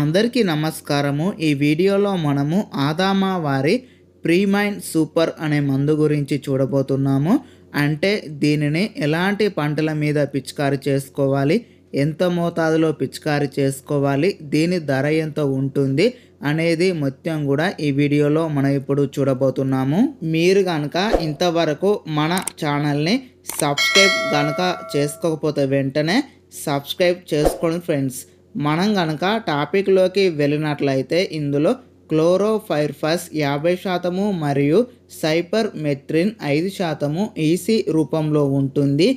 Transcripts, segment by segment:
అందరికీ నమస్కారము ఈ వీడియోలో మనము ఆదామా వారి ప్రీమైన్ సూపర్ అనే మందు గురించి చూడబోతున్నాము అంటే దీనిని ఎలాంటి పంటల మీద పిచికారి చేసుకోవాలి ఎంత మోతాదులో పిచికారి చేసుకోవాలి దీని ధర ఎంత ఉంటుంది అనేది మొత్తం కూడా ఈ వీడియోలో మనం ఇప్పుడు చూడబోతున్నాము మీరు కనుక ఇంతవరకు మన ఛానల్ని సబ్స్క్రైబ్ కనుక చేసుకోకపోతే వెంటనే సబ్స్క్రైబ్ చేసుకోండి ఫ్రెండ్స్ మనం గనక టాపిక్లోకి వెళ్ళినట్లయితే ఇందులో క్లోరోఫైర్ఫస్ యాభై శాతము మరియు సైపర్ మెత్రిన్ ఐదు శాతము ఈసీ రూపంలో ఉంటుంది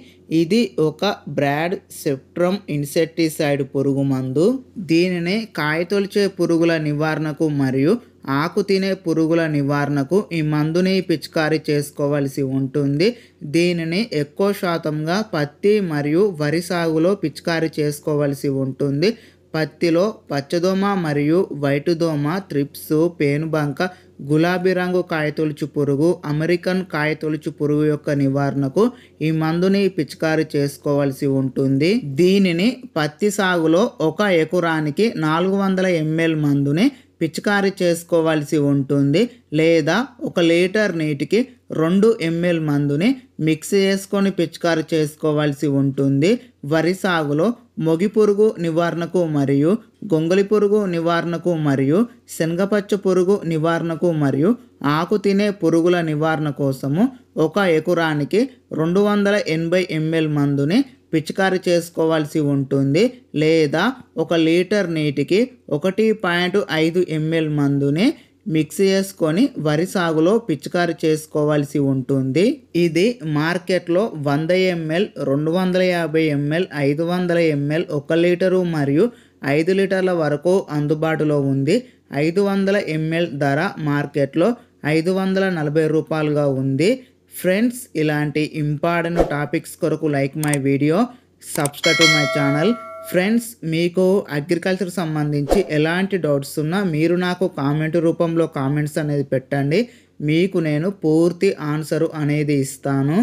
ఇది ఒక బ్రాడ్ సెప్ట్రమ్ ఇన్సెక్టిసైడ్ పురుగు మందు దీనిని కాయతొలిచే పురుగుల నివారణకు మరియు ఆకు తినే పురుగుల నివారణకు ఈ మందుని పిచికారీ చేసుకోవలసి ఉంటుంది దీనిని ఎక్కువ శాతంగా పత్తి మరియు వరి సాగులో పిచికారీ చేసుకోవలసి ఉంటుంది పత్తిలో పచ్చదోమ మరియు వైటుదోమ త్రిప్స్ పేనుబంక గులాబీ రంగు కాయతొలుచు పురుగు అమెరికన్ కాయతొలుచు పురుగు యొక్క నివారణకు ఈ మందుని పిచికారి చేసుకోవాల్సి ఉంటుంది దీనిని పత్తి సాగులో ఒక ఎకరానికి నాలుగు వందల ఎంఎల్ మందుని పిచికారి చేసుకోవాల్సి ఉంటుంది లేదా ఒక లీటర్ నీటికి రెండు ఎంఎల్ మందుని మిక్స్ చేసుకొని పిచికారి చేసుకోవాల్సి ఉంటుంది వరి సాగులో మొగి పురుగు నివారణకు మరియు గొంగలి పురుగు నివారణకు మరియు శనగపచ్చ పురుగు నివారణకు మరియు ఆకు తినే పురుగుల నివారణ కోసము ఒక ఎకరానికి రెండు వందల ఎనభై ఎంఎల్ మందుని పిచికారి చేసుకోవాల్సి ఉంటుంది లేదా ఒక లీటర్ నీటికి ఒకటి పాయింట్ ఐదు ఎంఎల్ మందుని మిక్స్ చేసుకొని వరి సాగులో పిచికారి చేసుకోవాల్సి ఉంటుంది ఇది మార్కెట్లో వంద ఎంఎల్ రెండు వందల యాభై ఎంఎల్ ఐదు వందల ఎంఎల్ ఒక లీటరు మరియు ఐదు లీటర్ల వరకు అందుబాటులో ఉంది ఐదు వందల ఎంఎల్ ధర మార్కెట్లో ఐదు వందల నలభై రూపాయలుగా ఉంది ఫ్రెండ్స్ ఇలాంటి ఇంపార్టెంట్ టాపిక్స్ కొరకు like my video subscribe to my channel friends మీకు అగ్రికల్చర్ సంబంధించి ఎలాంటి డౌట్స్ ఉన్నా మీరు నాకు కామెంట్ రూపంలో కామెంట్స్ అనేది పెట్టండి మీకు నేను పూర్తి ఆన్సరు అనేది ఇస్తాను